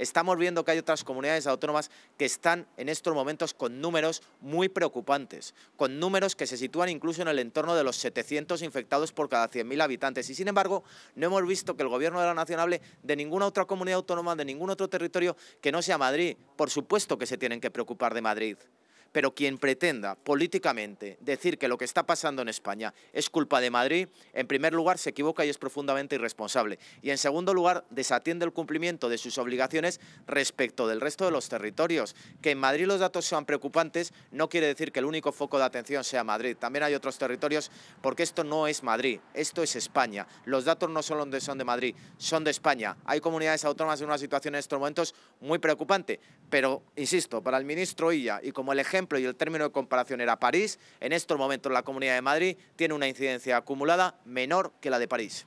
Estamos viendo que hay otras comunidades autónomas que están en estos momentos con números muy preocupantes, con números que se sitúan incluso en el entorno de los 700 infectados por cada 100.000 habitantes. Y sin embargo, no hemos visto que el Gobierno de la Nación hable de ninguna otra comunidad autónoma, de ningún otro territorio que no sea Madrid. Por supuesto que se tienen que preocupar de Madrid pero quien pretenda políticamente decir que lo que está pasando en España es culpa de Madrid, en primer lugar se equivoca y es profundamente irresponsable. Y en segundo lugar, desatiende el cumplimiento de sus obligaciones respecto del resto de los territorios. Que en Madrid los datos sean preocupantes no quiere decir que el único foco de atención sea Madrid. También hay otros territorios porque esto no es Madrid, esto es España. Los datos no solo son de Madrid, son de España. Hay comunidades autónomas en una situación en estos momentos muy preocupante, pero insisto, para el ministro Illa y como el ejemplo ejemplo, y el término de comparación era París, en estos momentos la Comunidad de Madrid tiene una incidencia acumulada menor que la de París.